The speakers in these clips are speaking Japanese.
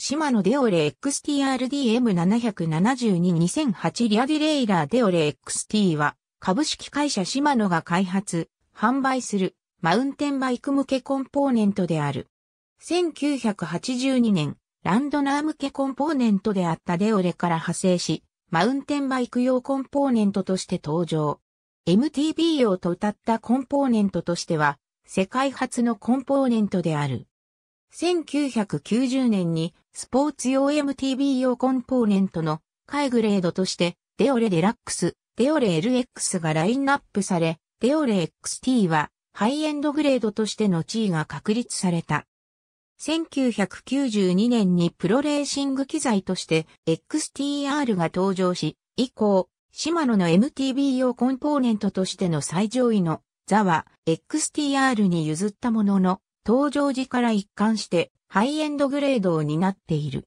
シマノデオレ XTRDM772-2008 リアディレイラーデオレ XT は株式会社シマノが開発、販売するマウンテンバイク向けコンポーネントである。1982年、ランドナー向けコンポーネントであったデオレから派生し、マウンテンバイク用コンポーネントとして登場。MTB 用と歌ったコンポーネントとしては、世界初のコンポーネントである。1990年にスポーツ用 MTB 用コンポーネントの下グレードとしてデオレデラックス、デオレ LX がラインナップされ、デオレ XT はハイエンドグレードとしての地位が確立された。1992年にプロレーシング機材として XTR が登場し、以降、シマノの MTB 用コンポーネントとしての最上位の座は XTR に譲ったものの、登場時から一貫してハイエンドグレードを担っている。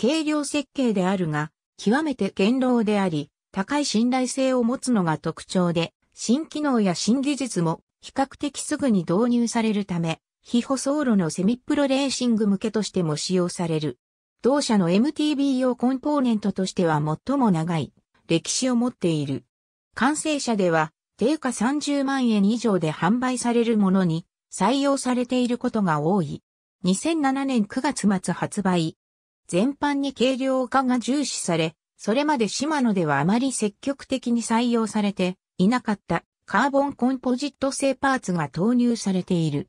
軽量設計であるが、極めて堅牢であり、高い信頼性を持つのが特徴で、新機能や新技術も比較的すぐに導入されるため、非舗装路のセミプロレーシング向けとしても使用される。同社の MTB 用コンポーネントとしては最も長い歴史を持っている。完成車では定価30万円以上で販売されるものに採用されていることが多い。2007年9月末発売。全般に軽量化が重視され、それまでシマノではあまり積極的に採用されていなかったカーボンコンポジット製パーツが投入されている。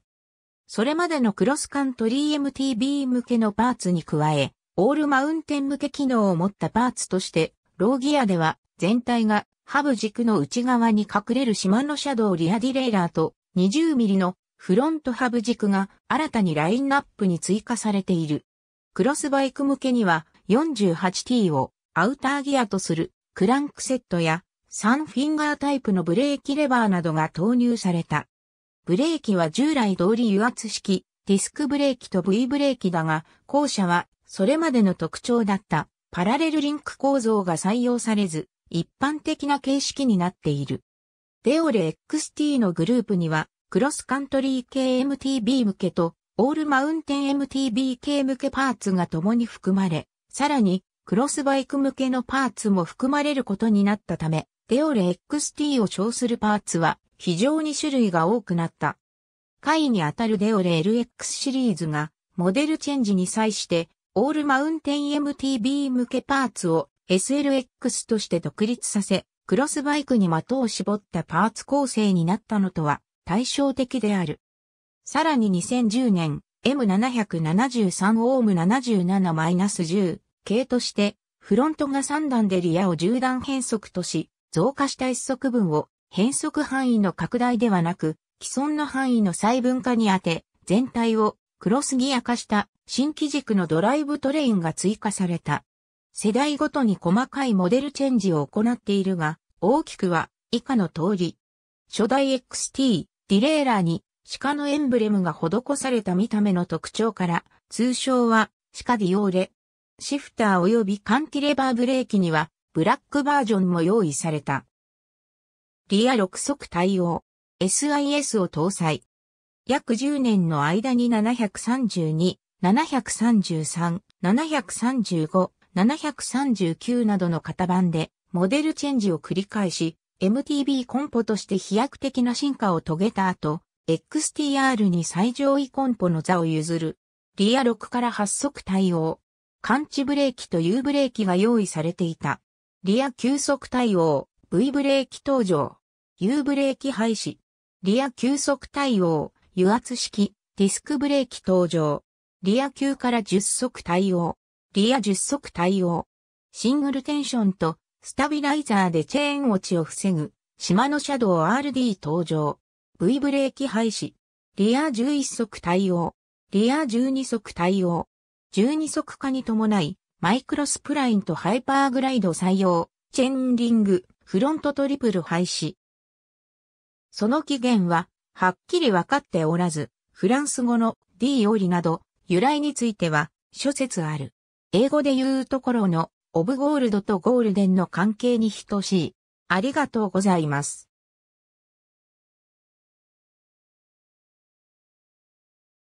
それまでのクロスカントリー MTB 向けのパーツに加え、オールマウンテン向け機能を持ったパーツとして、ローギアでは全体がハブ軸の内側に隠れるシマノシャドウリアディレイラーと 20mm のフロントハブ軸が新たにラインナップに追加されている。クロスバイク向けには 48T をアウターギアとするクランクセットや3フィンガータイプのブレーキレバーなどが投入された。ブレーキは従来通り油圧式ディスクブレーキと V ブレーキだが、後者はそれまでの特徴だったパラレルリンク構造が採用されず、一般的な形式になっている。デオレ XT のグループにはクロスカントリー系 MTB 向けと、オールマウンテン MTB 系向けパーツが共に含まれ、さらに、クロスバイク向けのパーツも含まれることになったため、デオレ XT を称するパーツは非常に種類が多くなった。回にあたるデオレ LX シリーズがモデルチェンジに際してオールマウンテン MTB 向けパーツを SLX として独立させ、クロスバイクに的を絞ったパーツ構成になったのとは対照的である。さらに2010年、M773 オーム77-10系として、フロントが3段でリアを10段変速とし、増加した1速分を変速範囲の拡大ではなく、既存の範囲の細分化に当て、全体をクロスギア化した新機軸のドライブトレインが追加された。世代ごとに細かいモデルチェンジを行っているが、大きくは以下の通り。初代 XT、ディレーラーに鹿のエンブレムが施された見た目の特徴から、通称は鹿ディオーレ。シフター及び換気レバーブレーキには、ブラックバージョンも用意された。リア6速対応。SIS を搭載。約10年の間に732、733、735、739などの型番で、モデルチェンジを繰り返し、MTB コンポとして飛躍的な進化を遂げた後、XTR に最上位コンポの座を譲る。リア6から8速対応。感知ブレーキと U ブレーキが用意されていた。リア9速対応、V ブレーキ登場。U ブレーキ廃止。リア9速対応、油圧式、ディスクブレーキ登場。リア9から10速対応。リア10速対応。シングルテンションとスタビライザーでチェーン落ちを防ぐ、島のシャドウ RD 登場。V ブレーキ廃止。リア11速対応。リア12速対応。12速化に伴い、マイクロスプラインとハイパーグライド採用。チェンリング、フロントトリプル廃止。その起源は、はっきりわかっておらず、フランス語の D よりなど、由来については、諸説ある。英語で言うところのオブゴールドとゴールデンの関係に等しい。ありがとうございます。